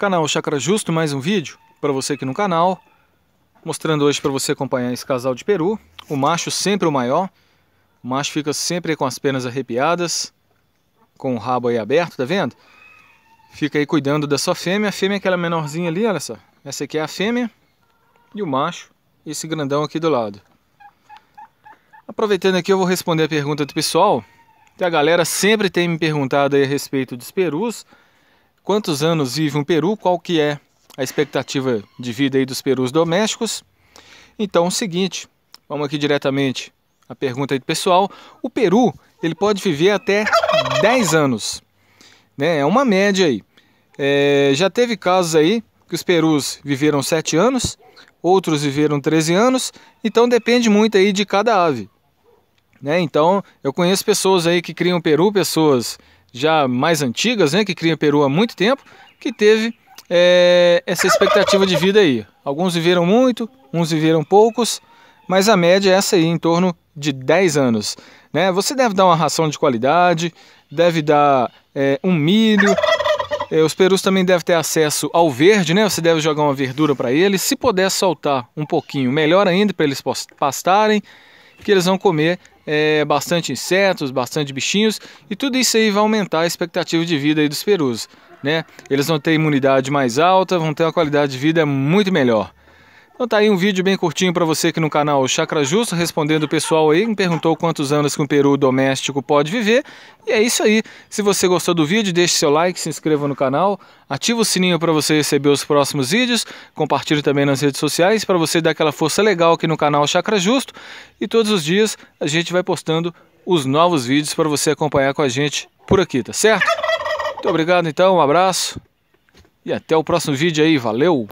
Canal Chácara Justo, mais um vídeo para você aqui no canal. Mostrando hoje para você acompanhar esse casal de peru. O macho sempre o maior. O macho fica sempre com as pernas arrepiadas, com o rabo aí aberto, tá vendo? Fica aí cuidando da sua fêmea. A fêmea é aquela menorzinha ali, olha só. Essa aqui é a fêmea e o macho, esse grandão aqui do lado. Aproveitando aqui, eu vou responder a pergunta do pessoal. Que a galera sempre tem me perguntado aí a respeito dos perus. Quantos anos vive um peru? Qual que é a expectativa de vida aí dos perus domésticos? Então, o seguinte, vamos aqui diretamente à pergunta aí do pessoal. O peru, ele pode viver até 10 anos, né? É uma média aí. É, já teve casos aí que os perus viveram 7 anos, outros viveram 13 anos, então depende muito aí de cada ave. Né? Então, eu conheço pessoas aí que criam peru, pessoas já mais antigas, né, que criam peru há muito tempo, que teve é, essa expectativa de vida aí. Alguns viveram muito, uns viveram poucos, mas a média é essa aí, em torno de 10 anos. Né? Você deve dar uma ração de qualidade, deve dar é, um milho. É, os perus também devem ter acesso ao verde, né? Você deve jogar uma verdura para eles. Se puder soltar um pouquinho, melhor ainda para eles pastarem porque eles vão comer é, bastante insetos, bastante bichinhos, e tudo isso aí vai aumentar a expectativa de vida dos perus. Né? Eles vão ter imunidade mais alta, vão ter uma qualidade de vida muito melhor. Então tá aí um vídeo bem curtinho para você aqui no canal Chakra Justo, respondendo o pessoal aí, me perguntou quantos anos que um peru doméstico pode viver. E é isso aí. Se você gostou do vídeo, deixe seu like, se inscreva no canal, ativa o sininho para você receber os próximos vídeos, compartilhe também nas redes sociais para você dar aquela força legal aqui no canal Chakra Justo. E todos os dias a gente vai postando os novos vídeos para você acompanhar com a gente por aqui, tá certo? Muito obrigado então, um abraço e até o próximo vídeo aí, valeu!